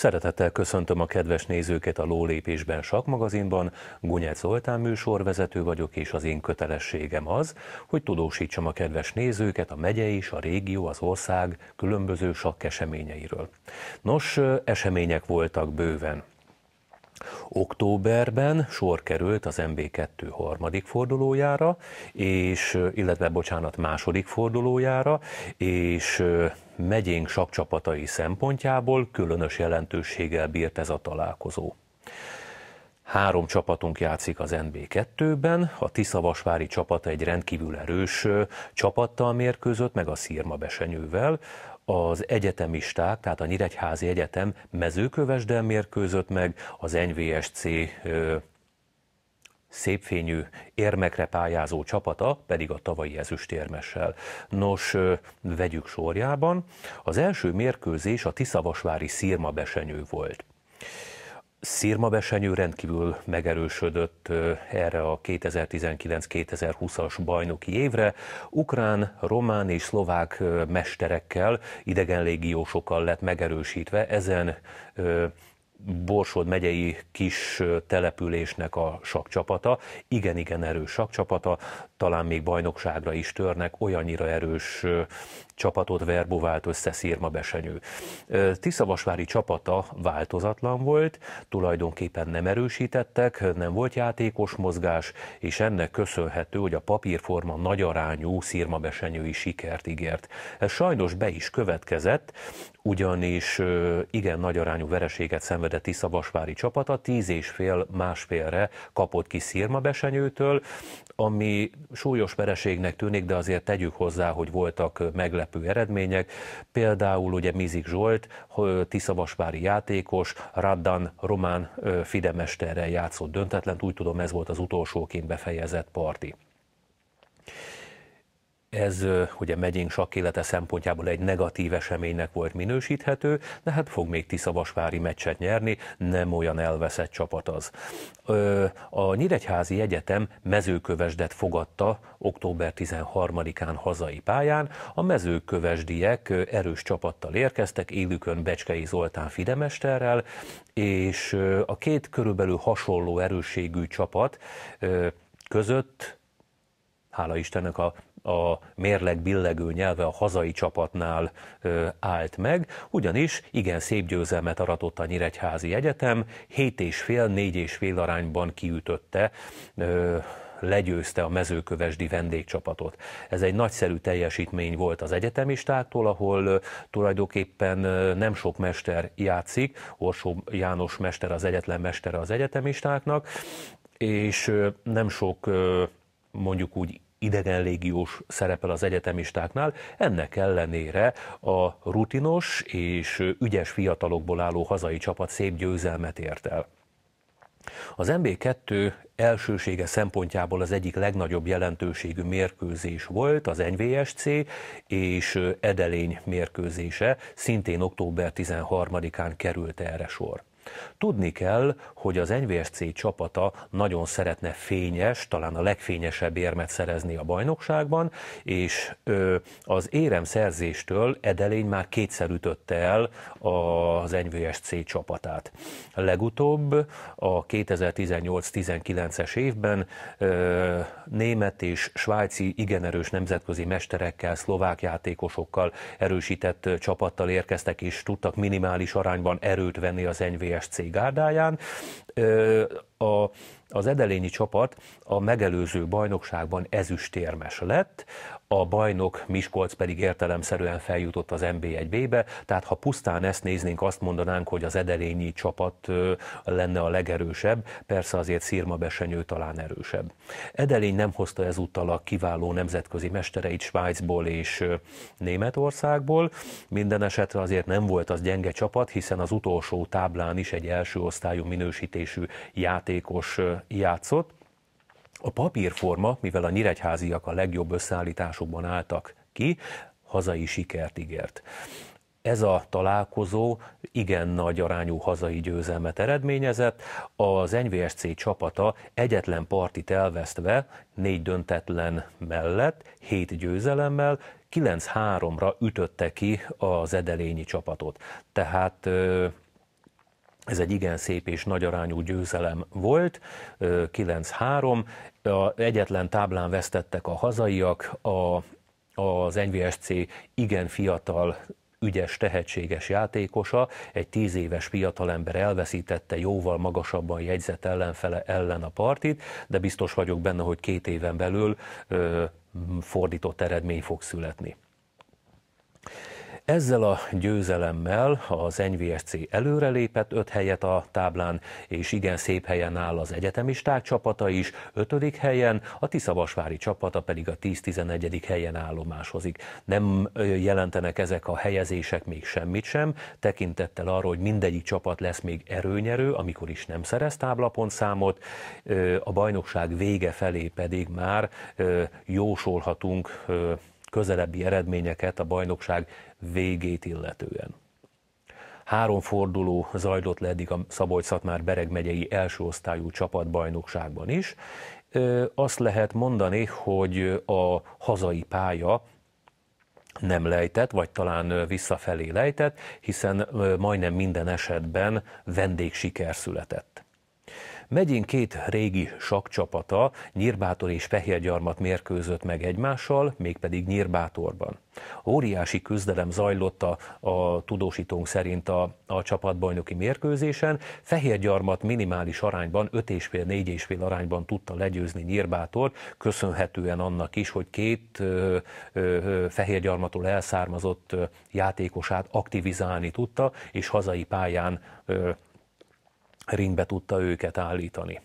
Szeretettel köszöntöm a kedves nézőket a Lólépésben Sakmagazinban. Gunyát Zoltán műsorvezető vagyok, és az én kötelességem az, hogy tudósítsam a kedves nézőket a megye és a régió, az ország különböző sakkeseményeiről. Nos, események voltak bőven. Októberben sor került az MB2 harmadik fordulójára, és, illetve bocsánat, második fordulójára, és megyénk sakcsapatai szempontjából különös jelentőséggel bírt ez a találkozó. Három csapatunk játszik az NB2-ben, a Tiszavasvári csapat egy rendkívül erős csapattal mérkőzött, meg a Szírma besenyővel, az egyetemisták, tehát a Nyíregyházi Egyetem mezőkövesdel mérkőzött meg, az NVSC szépfényű érmekre pályázó csapata pedig a tavalyi ezüstérmessel. Nos, vegyük sorjában. Az első mérkőzés a Tiszavasvári besenyő volt. besenyő rendkívül megerősödött erre a 2019-2020-as bajnoki évre. Ukrán, román és szlovák mesterekkel, idegenlégiósokkal lett megerősítve ezen Borsod megyei kis településnek a sakcsapata, igen-igen erős sakcsapata, talán még bajnokságra is törnek, olyannyira erős csapatot verbovált össze Szirma Besenyő. Tiszavasvári csapata változatlan volt, tulajdonképpen nem erősítettek, nem volt játékos mozgás, és ennek köszönhető, hogy a papírforma nagy arányú Szirma Besenyői sikert ígért. Ez sajnos be is következett, ugyanis igen nagy arányú vereséget szenvedett Tiszavasvári csapata, tíz és fél másfélre kapott ki Szirma Besenyőtől, ami súlyos vereségnek tűnik, de azért tegyük hozzá, hogy voltak meglepő eredmények. Például ugye Mizik Zsolt, Tiszavasvári játékos, Raddan román Fidemesterrel játszott döntetlen, úgy tudom ez volt az utolsóként befejezett parti. Ez ugye megyénk sakélete szempontjából egy negatív eseménynek volt minősíthető, de hát fog még Tiszavasvári meccset nyerni, nem olyan elveszett csapat az. A Nyíregyházi Egyetem mezőkövesdet fogadta október 13-án hazai pályán. A mezőkövesdiek erős csapattal érkeztek, élükön Becskei Zoltán Fidemesterrel, és a két körülbelül hasonló erősségű csapat között hála Istennek a a mérleg billegő nyelve a hazai csapatnál állt meg, ugyanis igen szép győzelmet aratott a Nyíregyházi Egyetem, 7,5-4,5 arányban kiütötte legyőzte a mezőkövesdi vendégcsapatot. Ez egy nagyszerű teljesítmény volt az egyetemistáktól, ahol tulajdonképpen nem sok mester játszik, Orsó János mester az egyetlen mestere az egyetemistáknak, és nem sok mondjuk úgy légiós szerepel az egyetemistáknál. Ennek ellenére a rutinos és ügyes fiatalokból álló hazai csapat szép győzelmet ért el. Az MB2 elsősége szempontjából az egyik legnagyobb jelentőségű mérkőzés volt az NVSC és Edelény mérkőzése, szintén október 13-án került erre sor. Tudni kell, hogy az NVSC csapata nagyon szeretne fényes, talán a legfényesebb érmet szerezni a bajnokságban, és az érem szerzéstől Edelény már kétszer ütötte el az NVSC csapatát. Legutóbb a 2018-19-es évben német és svájci igen erős nemzetközi mesterekkel, szlovák játékosokkal erősített csapattal érkeztek, és tudtak minimális arányban erőt venni az NVSC C gárdáján. A, az edelényi csapat a megelőző bajnokságban ezüstérmes lett, a bajnok Miskolc pedig értelemszerűen feljutott az NB1-be, tehát ha pusztán ezt néznénk, azt mondanánk, hogy az edelényi csapat lenne a legerősebb, persze azért Szirma Besenyő talán erősebb. Edelény nem hozta ezúttal a kiváló nemzetközi mestereit Svájcból és Németországból, minden esetre azért nem volt az gyenge csapat, hiszen az utolsó táblán is egy első osztályú minősítésű játékos játszott, a papírforma, mivel a nyíregyháziak a legjobb összeállításokban álltak ki, hazai sikert ígért. Ez a találkozó igen nagy arányú hazai győzelmet eredményezett, az NVSC csapata egyetlen partit elvesztve, négy döntetlen mellett, hét győzelemmel 9-3-ra ütötte ki az edelényi csapatot. Tehát ez egy igen szép és nagy arányú győzelem volt, 9-3. Egyetlen táblán vesztettek a hazaiak, a, az NVSC igen fiatal ügyes, tehetséges játékosa, egy tíz éves fiatalember elveszítette jóval magasabban jegyzett ellenfele ellen a partit, de biztos vagyok benne, hogy két éven belül ö, fordított eredmény fog születni. Ezzel a győzelemmel az NVSC előrelépett öt helyet a táblán, és igen szép helyen áll az egyetemisták csapata is, ötödik helyen, a Tiszavasvári csapata pedig a 10-11. helyen állomásozik. Nem jelentenek ezek a helyezések még semmit sem, tekintettel arra, hogy mindegyik csapat lesz még erőnyerő, amikor is nem szerez számot a bajnokság vége felé pedig már jósolhatunk közelebbi eredményeket a bajnokság végét illetően. Három forduló zajlott le eddig a Szabolcs-Szatmár Bereg megyei első osztályú csapatbajnokságban is. Azt lehet mondani, hogy a hazai pálya nem lejtett, vagy talán visszafelé lejtett, hiszen majdnem minden esetben vendégsiker született. Megyén két régi sakcsapata, Nyírbátor és Fehérgyarmat mérkőzött meg egymással, mégpedig Nyírbátorban. Óriási küzdelem zajlott a, a tudósítónk szerint a, a csapatbajnoki mérkőzésen. Fehérgyarmat minimális arányban, 5,5-4,5 arányban tudta legyőzni Nyírbátort, köszönhetően annak is, hogy két ö, ö, Fehérgyarmatól elszármazott játékosát aktivizálni tudta, és hazai pályán ö, ringbe tudta őket állítani.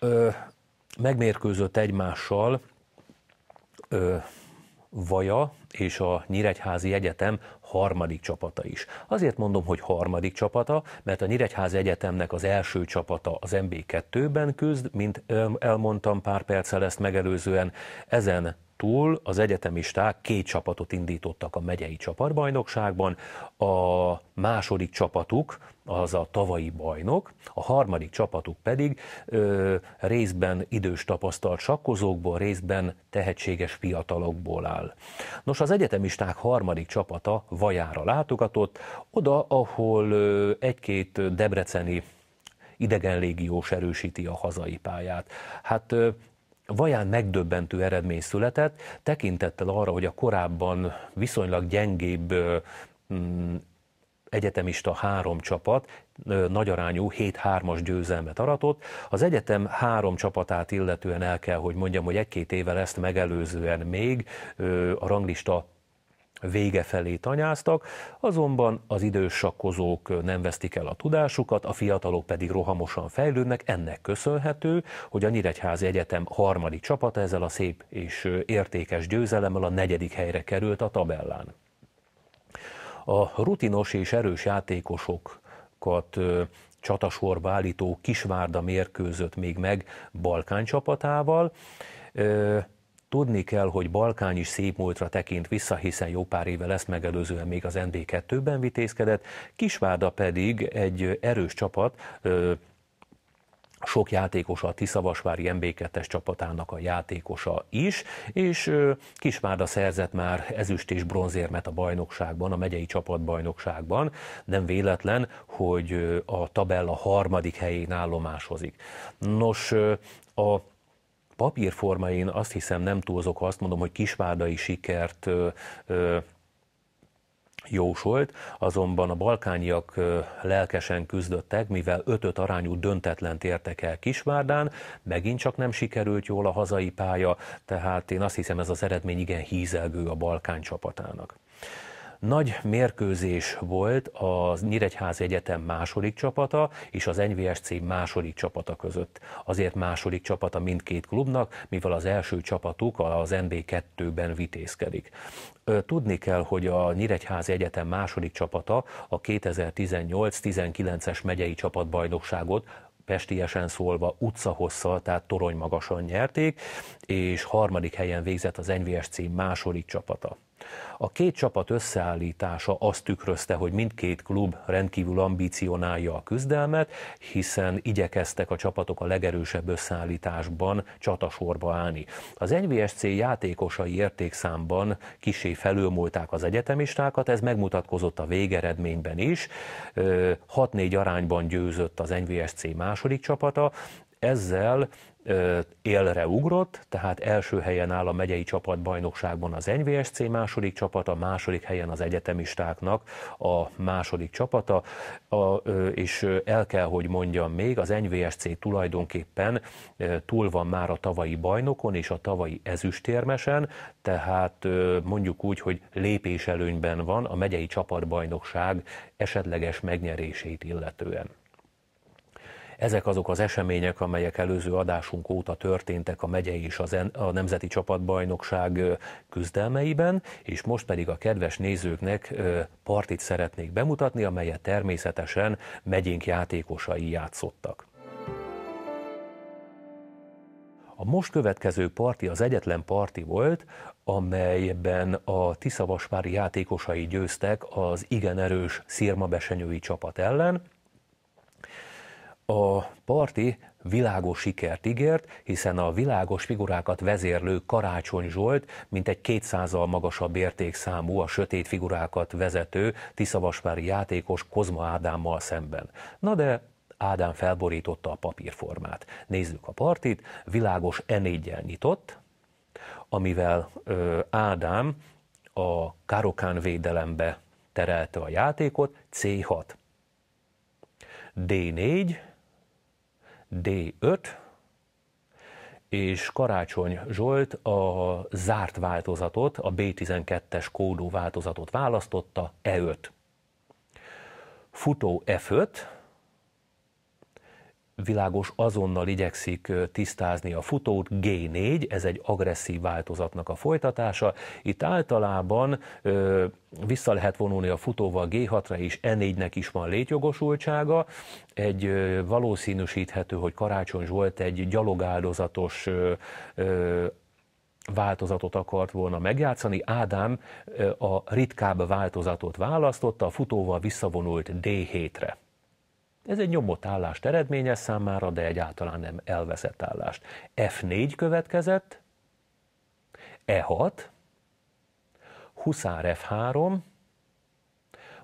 Ö, megmérkőzött egymással ö, Vaja és a Nyíregyházi Egyetem harmadik csapata is. Azért mondom, hogy harmadik csapata, mert a Nyíregyházi Egyetemnek az első csapata az MB2-ben küzd, mint elmondtam pár perccel ezt megelőzően, ezen túl az egyetemisták két csapatot indítottak a megyei csapatbajnokságban, a második csapatuk az a tavalyi bajnok, a harmadik csapatuk pedig ö, részben idős tapasztalt sakkozókból, részben tehetséges fiatalokból áll. Nos, az egyetemisták harmadik csapata vajára látogatott, oda, ahol ö, egy-két debreceni idegenlégiós erősíti a hazai pályát. Hát vaján megdöbbentő eredmény született, tekintettel arra, hogy a korábban viszonylag gyengébb mm, egyetemista három csapat nagyarányú 7-3-as győzelmet aratott. Az egyetem három csapatát illetően el kell, hogy mondjam, hogy egy-két évvel ezt megelőzően még a ranglista vége felé tanyáztak, azonban az idős nem vesztik el a tudásukat, a fiatalok pedig rohamosan fejlődnek, ennek köszönhető, hogy a Nyíregyházi Egyetem harmadik csapata ezzel a szép és értékes győzelemmel a negyedik helyre került a tabellán. A rutinos és erős játékosokat csatasorba állító Kisvárda mérkőzött még meg Balkán csapatával, Tudni kell, hogy Balkán is szép múltra tekint vissza, hiszen jó pár éve lesz megelőzően még az NB2-ben vitézkedett, Kisvárda pedig egy erős csapat, sok játékosa a Tiszavasvári MB2-es csapatának a játékosa is, és Kisvárda szerzett már ezüst és bronzérmet a bajnokságban, a megyei csapatbajnokságban. Nem véletlen, hogy a tabella harmadik helyén állomásozik. Nos, a papírforma én azt hiszem nem túlzok, ha azt mondom, hogy kisvárdai sikert ö, ö, jósolt, azonban a balkániak lelkesen küzdöttek, mivel 5 arányú döntetlent értek el Kisvárdán, megint csak nem sikerült jól a hazai pálya, tehát én azt hiszem ez az eredmény igen hízelgő a Balkán csapatának. Nagy mérkőzés volt az Nyíregyházi Egyetem második csapata és az NVSC második csapata között. Azért második csapata mindkét klubnak, mivel az első csapatuk az NB2-ben vitézkedik. Tudni kell, hogy a Nyíregyházi Egyetem második csapata a 2018-19-es megyei csapatbajnokságot pestiesen szólva utcahosszal, tehát torony magasan nyerték, és harmadik helyen végzett az NVSC második csapata. A két csapat összeállítása azt tükrözte, hogy mindkét klub rendkívül ambicionálja a küzdelmet, hiszen igyekeztek a csapatok a legerősebb összeállításban csatasorba állni. Az NVSC játékosai értékszámban kisé felülmúlták az egyetemistákat, ez megmutatkozott a végeredményben is. 6-4 arányban győzött az NVSC második csapata, ezzel élre ugrott, tehát első helyen áll a megyei csapatbajnokságban az NVSC második csapata, második helyen az egyetemistáknak a második csapata, a, és el kell, hogy mondjam még, az NVSC tulajdonképpen túl van már a tavalyi bajnokon és a tavalyi ezüstérmesen, tehát mondjuk úgy, hogy lépéselőnyben előnyben van a megyei csapatbajnokság esetleges megnyerését illetően. Ezek azok az események, amelyek előző adásunk óta történtek a megyei és az a Nemzeti Csapatbajnokság küzdelmeiben, és most pedig a kedves nézőknek partit szeretnék bemutatni, amelyet természetesen megyénk játékosai játszottak. A most következő parti az egyetlen parti volt, amelyben a Tiszavasvári játékosai győztek az igen erős Szirmabesenyői csapat ellen, a parti világos sikert ígért, hiszen a világos figurákat vezérlő Karácsony Zsolt egy 200-al magasabb értékszámú a sötét figurákat vezető Tiszavasvári játékos Kozma Ádámmal szemben. Na de Ádám felborította a papírformát. Nézzük a partit, világos e nyitott, amivel ö, Ádám a Karokán védelembe terelte a játékot, C6. D4, D5, és Karácsony Zsolt a zárt változatot, a B12-es kódú változatot választotta, E5. Futó F5, világos azonnal igyekszik tisztázni a futót. G4, ez egy agresszív változatnak a folytatása. Itt általában ö, vissza lehet vonulni a futóval G6-ra, és E4-nek is van létjogosultsága. Egy ö, valószínűsíthető, hogy Karácsony Zsolt egy gyalogáldozatos ö, ö, változatot akart volna megjátszani. Ádám a ritkább változatot választotta, a futóval visszavonult D7-re. Ez egy nyomott állást eredményez számára, de egyáltalán nem elveszett állást. F4 következett, E6, Huszár F3,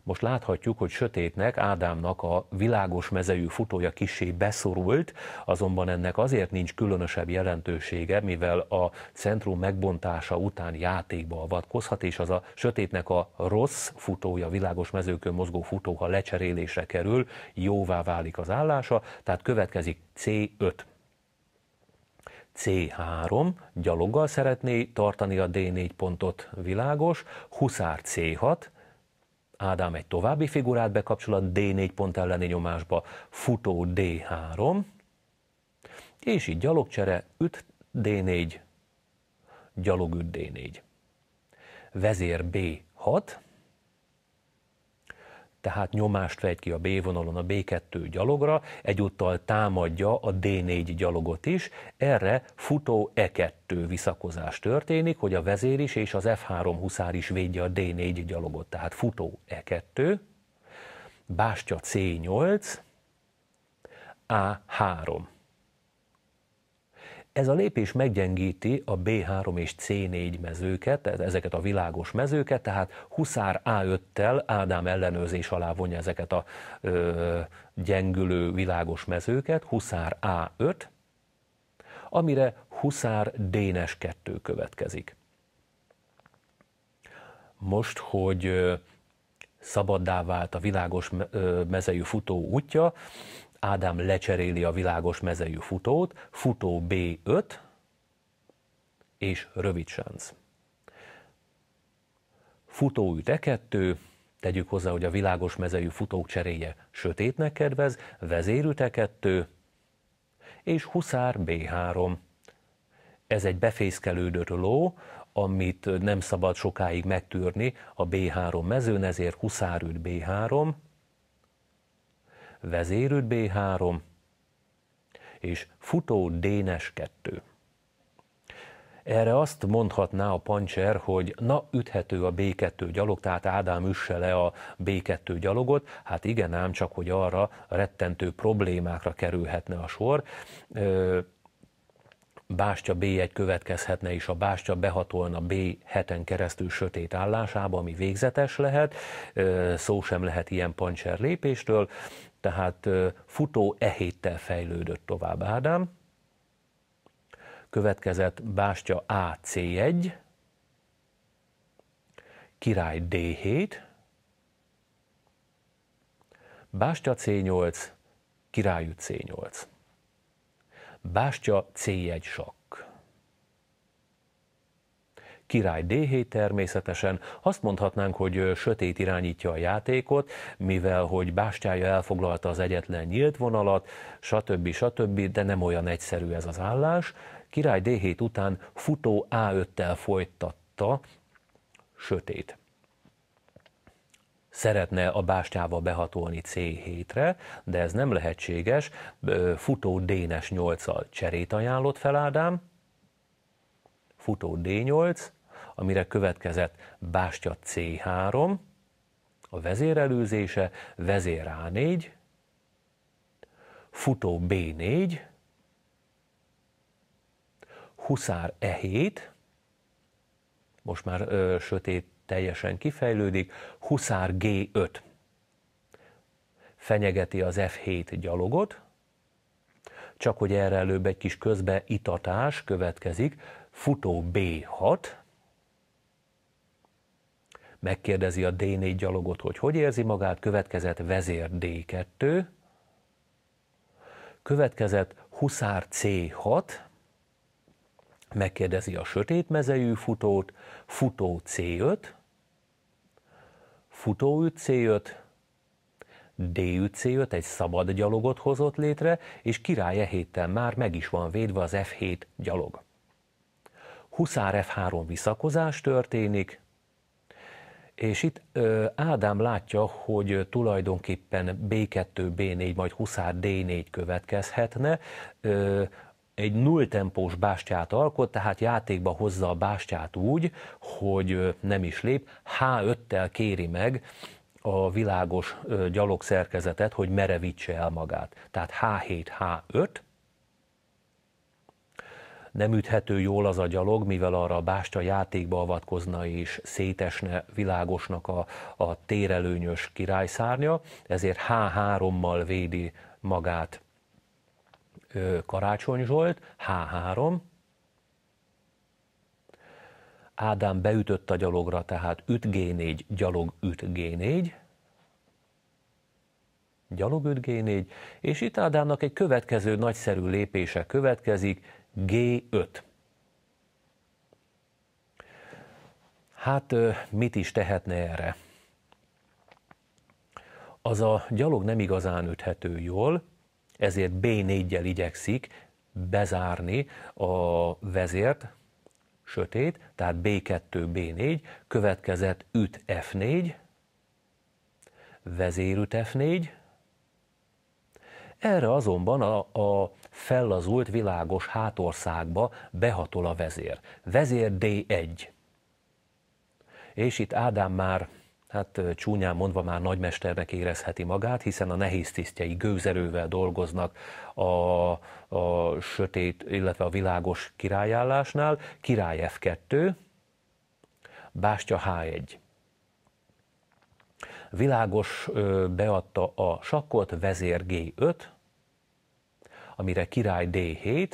most láthatjuk, hogy sötétnek, Ádámnak a világos mezejű futója kisé beszorult, azonban ennek azért nincs különösebb jelentősége, mivel a centrum megbontása után játékba avatkozhat, és az a sötétnek a rossz futója, világos mezőkön mozgó futó, ha lecserélésre kerül, jóvá válik az állása, tehát következik C5. C3, gyaloggal szeretné tartani a D4 pontot, világos, huszár C6, Ádám egy további figurát bekapcsol a D4 pont elleni nyomásba, futó D3, és így gyalogcsere, üt D4, gyalogüt D4. Vezér B6, tehát nyomást vegy ki a B vonalon a B2 gyalogra, egyúttal támadja a D4 gyalogot is, erre futó E2 visszakozás történik, hogy a vezér is és az F3 huszár is védje a D4 gyalogot, tehát futó E2, bástya C8, A3. Ez a lépés meggyengíti a B3 és C4 mezőket, tehát ezeket a világos mezőket, tehát Huszár A5-tel Ádám ellenőrzés alá vonja ezeket a ö, gyengülő világos mezőket, Huszár A5, amire Huszár Dénes 2 következik. Most, hogy szabaddá vált a világos mezejű futó útja, Ádám lecseréli a világos mezejű futót, futó B5 és rövid sánc. üt E2, tegyük hozzá, hogy a világos mezejű futók cseréje sötétnek kedvez, üt E2 és huszár B3. Ez egy befészkelődött ló, amit nem szabad sokáig megtűrni a B3 mezőn, ezért üt B3, vezérő B3 és futó dénes 2. Erre azt mondhatná a pancser, hogy na üthető a B2 gyalog, tehát Ádám üsse le a B2 gyalogot, hát igen ám, csak hogy arra rettentő problémákra kerülhetne a sor. Bástya B1 következhetne és a bástya behatolna B7-en keresztül sötét állásába, ami végzetes lehet, szó sem lehet ilyen pancser lépéstől, tehát futó e héttel fejlődött tovább Ádám, következett Bástya ac 1 Király D7, Bástya C8, Királyú C8, Bástya C1 sakk király D7 természetesen. Azt mondhatnánk, hogy sötét irányítja a játékot, mivel hogy bástyája elfoglalta az egyetlen nyílt vonalat, stb. stb., de nem olyan egyszerű ez az állás. Király D7 után futó A5-tel folytatta sötét szeretne a bástyával behatolni C7-re, de ez nem lehetséges. Futó D-es 8-al cserét ajánlott fel Ádám, futó D8, amire következett Bástya C3, a vezérelőzése, vezér A4, futó B4, huszár E7, most már ö, sötét teljesen kifejlődik, huszár G5 fenyegeti az F7 gyalogot, csak hogy erre előbb egy kis közbe itatás következik, futó B6, megkérdezi a D4 gyalogot, hogy hogy érzi magát, következett vezér D2, következett huszár C6, megkérdezi a sötét mezejű futót, futó C5, futóüt C5, D5 C5 egy szabad gyalogot hozott létre, és király e héttel már meg is van védve az F7 gyalog. Huszár F3 visszakozás történik, és itt Ádám látja, hogy tulajdonképpen B2, B4, majd Huszár D4 következhetne, egy nulltempós bástyát alkot, tehát játékba hozza a bástyát úgy, hogy nem is lép, H5-tel kéri meg a világos gyalogszerkezetet, hogy merevítse el magát. Tehát H7, H5, nem üthető jól az a gyalog, mivel arra a bástya játékba avatkozna és szétesne világosnak a, a térelőnyös királyszárnya, ezért H3-mal védi magát Karácsony Zsolt, H3, Ádám beütött a gyalogra, tehát üt G4, gyalog üt G4, gyalog 5 G4, és itt Ádámnak egy következő nagyszerű lépése következik, G5. Hát mit is tehetne erre? Az a gyalog nem igazán üthető jól, ezért B4-jel igyekszik bezárni a vezért, sötét, tehát B2, B4, következett üt F4, vezérüt F4, erre azonban a, a fellazult világos hátországba behatol a vezér. Vezér D1. És itt Ádám már hát csúnyán mondva már nagymesternek érezheti magát, hiszen a nehéz tisztjei gőzerővel dolgoznak a, a sötét, illetve a világos királyállásnál. Király F2, Bástya H1. Világos beadta a sakkot, vezér G5, amire király D7,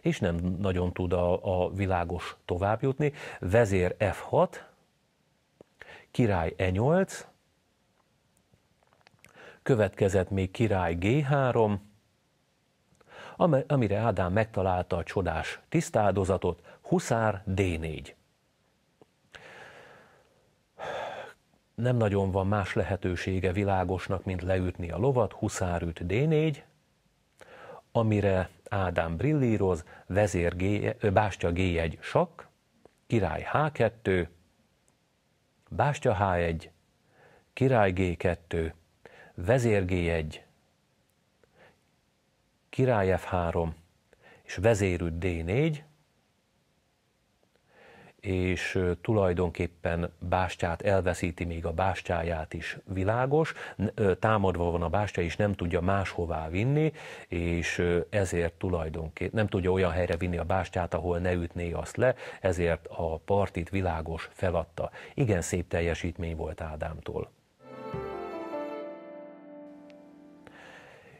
és nem nagyon tud a, a világos továbbjutni. Vezér F6, király E8, következett még király G3, amire Ádám megtalálta a csodás tisztáldozatot, Huszár D4. nem nagyon van más lehetősége világosnak, mint leütni a lovat, huszár üt D4, amire Ádám brillíroz, vezér G, bástya G1 sak, király H2, bástya H1, király G2, vezér G1, király F3 és vezérű D4, és tulajdonképpen bástyát elveszíti, még a bástyáját is világos, támadva van a bástya, és nem tudja máshová vinni, és ezért tulajdonképpen nem tudja olyan helyre vinni a bástyát, ahol ne ütné azt le, ezért a partit világos feladta. Igen szép teljesítmény volt Ádámtól.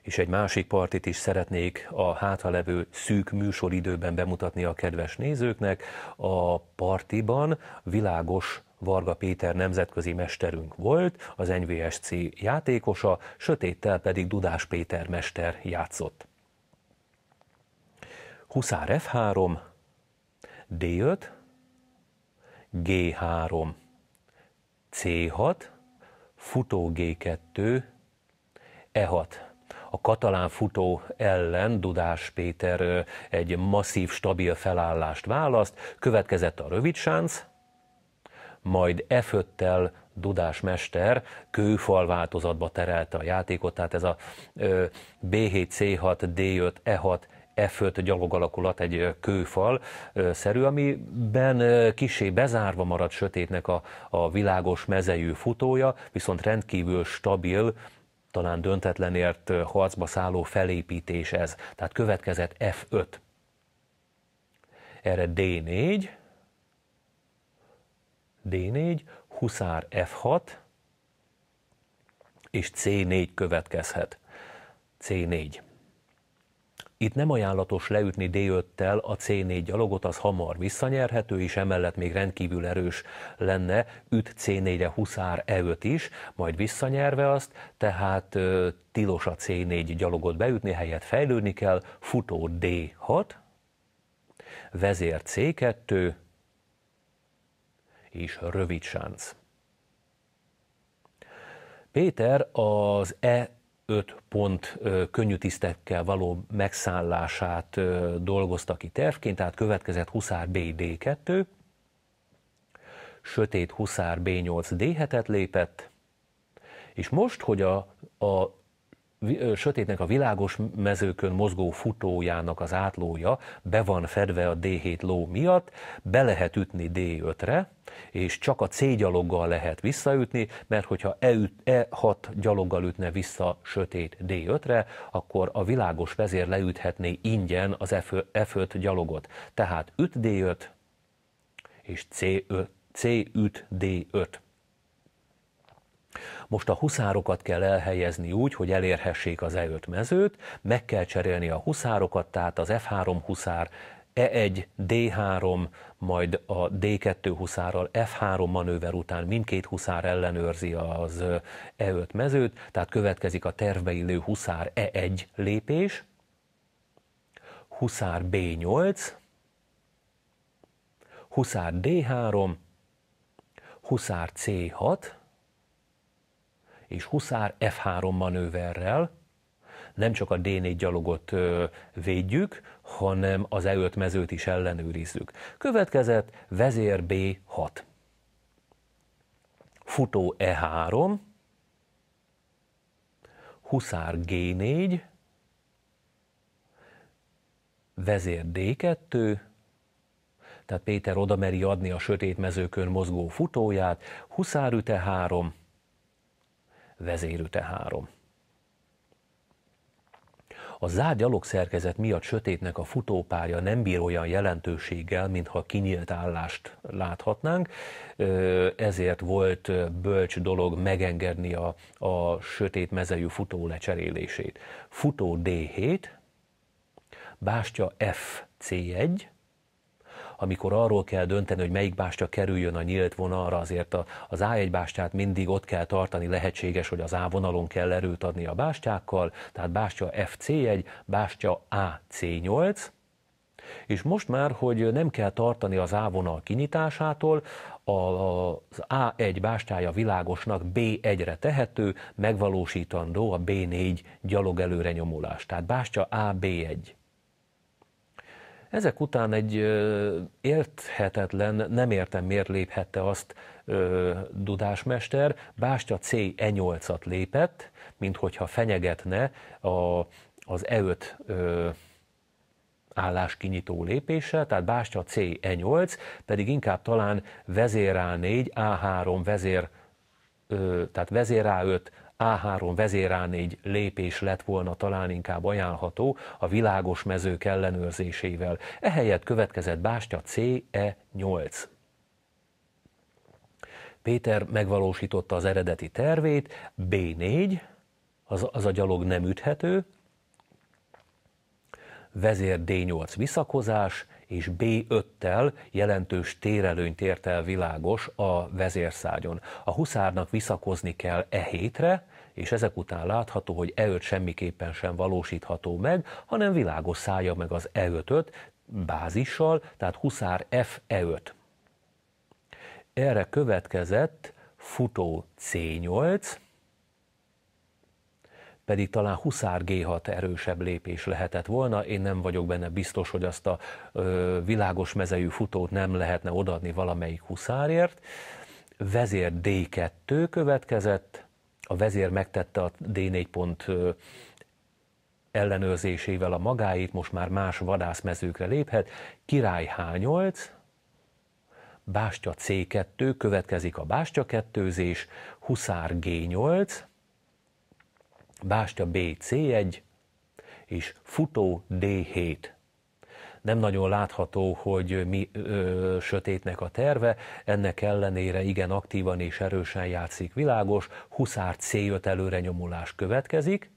és egy másik partit is szeretnék a hátralevő szűk műsoridőben bemutatni a kedves nézőknek. A partiban világos Varga Péter nemzetközi mesterünk volt, az NVSC játékosa, sötéttel pedig Dudás Péter mester játszott. Huszár F3, D5, G3, C6, futó G2, E6 a katalán futó ellen Dudás Péter egy masszív, stabil felállást választ, következett a rövid sánc, majd e föttel Dudás mester kőfal változatba terelte a játékot, tehát ez a B7, C6, D5, E6, E5 gyalog alakulat egy kőfal szerű, amiben kisé bezárva maradt sötétnek a, a világos mezejű futója, viszont rendkívül stabil talán döntetlenért harcba szálló felépítés ez. Tehát következett F5. Erre D4, D4, huszár F6, és C4 következhet. C4. Itt nem ajánlatos leütni D5-tel a C4 gyalogot, az hamar visszanyerhető, és emellett még rendkívül erős lenne üt C4-re huszár E5 is, majd visszanyerve azt, tehát ö, tilos a C4 gyalogot beütni, helyett fejlődni kell, futó D6, vezér C2, és rövid sánc. Péter az e öt pont könnyű tisztekkel való megszállását dolgozta ki tervként, tehát következett Huszár BD2, sötét Huszár B8 D7-et lépett, és most, hogy a, a sötétnek a világos mezőkön mozgó futójának az átlója be van fedve a D7 ló miatt, be lehet ütni D5-re, és csak a C gyaloggal lehet visszaütni, mert hogyha E6 e gyaloggal ütne vissza sötét D5-re, akkor a világos vezér leüthetné ingyen az e F5 e gyalogot. Tehát üt D5 és C5, C üt D5. Most a huszárokat kell elhelyezni úgy, hogy elérhessék az E5 mezőt, meg kell cserélni a huszárokat, tehát az F3 huszár E1, D3, majd a D2 huszárral F3 manőver után mindkét huszár ellenőrzi az E5 mezőt, tehát következik a tervbe illő huszár E1 lépés, huszár B8, huszár D3, huszár C6, és Huszár F3 manőverrel nem csak a D4 gyalogot védjük, hanem az E5 mezőt is ellenőrizzük. Következett vezér B6. Futó E3, huszár G4, vezér D2, tehát Péter oda meri adni a sötét mezőkön mozgó futóját, huszár üte 3, vezérüte három. A zárt gyalogszerkezet miatt sötétnek a futópárja nem bír olyan jelentőséggel, mintha kinyílt állást láthatnánk, ezért volt bölcs dolog megengedni a, a sötét mezejű futó lecserélését. Futó D7, bástya F C1, amikor arról kell dönteni, hogy melyik bástya kerüljön a nyílt vonalra, azért az A1 bástyát mindig ott kell tartani, lehetséges, hogy az A vonalon kell erőt adni a bástyákkal, tehát bástya FC1, bástya AC8, és most már, hogy nem kell tartani az A vonal kinyitásától, az A1 bástája világosnak B1-re tehető, megvalósítandó a B4 gyalog előre nyomulás. Tehát bástya ab 1 ezek után egy érthetetlen, nem értem miért léphette azt dudásmester, Bástya C E8-at lépett, mint hogyha fenyegetne a, az E5 ö, állás kinyitó lépése, tehát Bástya C E8, pedig inkább talán vezér A4, A3 vezér, ö, tehát vezér A5, a3 egy lépés lett volna talán inkább ajánlható a világos mezők ellenőrzésével. Ehelyett következett bástya CE8. Péter megvalósította az eredeti tervét, B4, az, az a gyalog nem üthető, vezér D8 visszakozás, és B5-tel jelentős térelőnyt ért el világos a vezérszágyon. A huszárnak visszakozni kell e hétre, és ezek után látható, hogy E5 semmiképpen sem valósítható meg, hanem világos szállja meg az E5-öt bázissal, tehát huszár F E5. Erre következett futó C8, pedig talán Huszár G6 erősebb lépés lehetett volna. Én nem vagyok benne biztos, hogy azt a ö, világos mezejű futót nem lehetne odaadni valamelyik Huszárért. Vezér D2 következett, a vezér megtette a D4 pont ö, ellenőrzésével a magáit, most már más vadászmezőkre léphet. Király H8, Bástya C2, következik a Bástya kettőzés, Huszár G8, Bástya BC1 és futó D7. Nem nagyon látható, hogy mi ö, sötétnek a terve, ennek ellenére igen aktívan és erősen játszik világos, Huszár C5 előre nyomulás következik,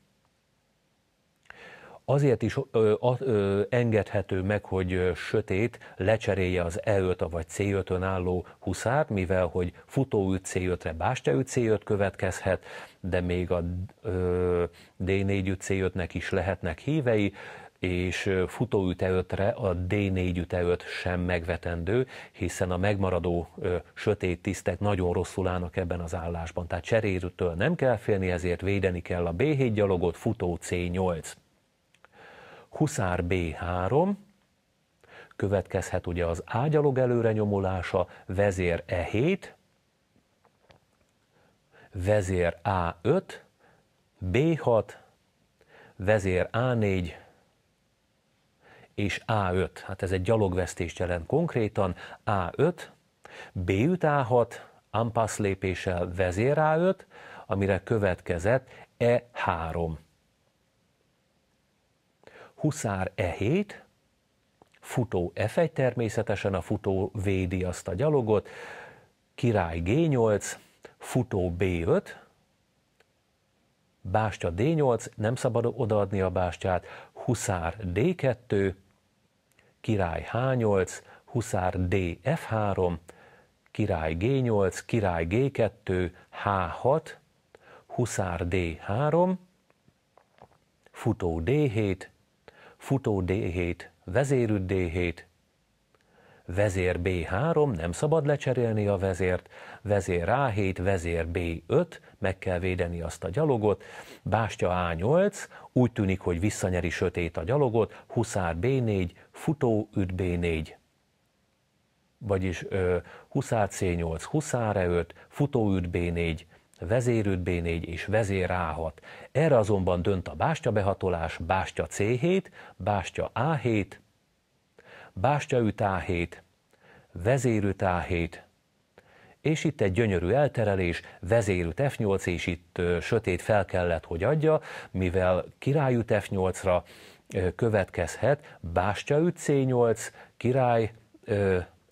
azért is ö, ö, engedhető meg, hogy sötét lecserélje az E5 vagy C5-ön álló huszárt, mivel hogy futóüt C5-re bástya C5 következhet, de még a ö, d 4 c 5 nek is lehetnek hívei, és futóüteötre a D4 üteöt sem megvetendő, hiszen a megmaradó ö, sötét tisztek nagyon rosszul állnak ebben az állásban. Tehát cserérőtől nem kell félni, ezért védeni kell a B7 gyalogot, futó C8. Huszár B3, következhet ugye az A gyalog előre nyomulása, vezér E7, vezér A5, B6, vezér A4 és A5. Hát ez egy gyalogvesztést jelent konkrétan. A5, B5 A6, ampassz lépéssel vezér A5, amire következett E3. Huszár E7, futó F1 természetesen, a futó védi azt a gyalogot, király G8, futó B5, Bástya D8, nem szabad odaadni a bástyát, Huszár D2, Király H8, Huszár DF3, Király G8, Király G2, H6, Huszár D3, futó D7, futó D7, vezérű D7, vezér B3, nem szabad lecserélni a vezért, vezér A7, vezér B5, meg kell védeni azt a gyalogot. Bástya A8, úgy tűnik, hogy visszanyeri sötét a gyalogot, Huszár B4, futó üt B4. Vagyis ö, Huszár C8, Huszár E5, futó üt B4, vezér vezérüt B4 és vezér A6. Erre azonban dönt a bástya behatolás, bástya C7, bástya A7, bástya üt A7, vezér vezérüt A7, és itt egy gyönyörű elterelés, vezérült F8, és itt sötét fel kellett, hogy adja, mivel királyút F8-ra következhet bástyaüt C8, király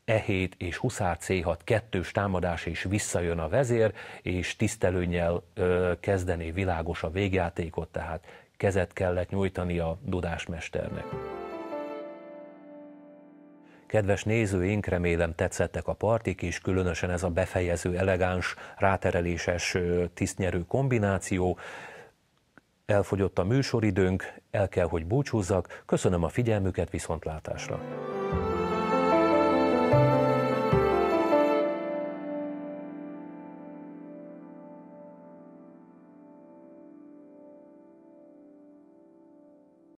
E7 és Huszár C6 kettős támadás, és visszajön a vezér, és tisztelőnyel kezdené világos a végjátékot, tehát kezet kellett nyújtani a dudásmesternek. mesternek. Kedves nézőink, remélem tetszettek a partik is, különösen ez a befejező, elegáns, rátereléses, tisztnyerő kombináció. Elfogyott a műsoridőnk, el kell, hogy búcsúzzak. Köszönöm a figyelmüket, viszontlátásra!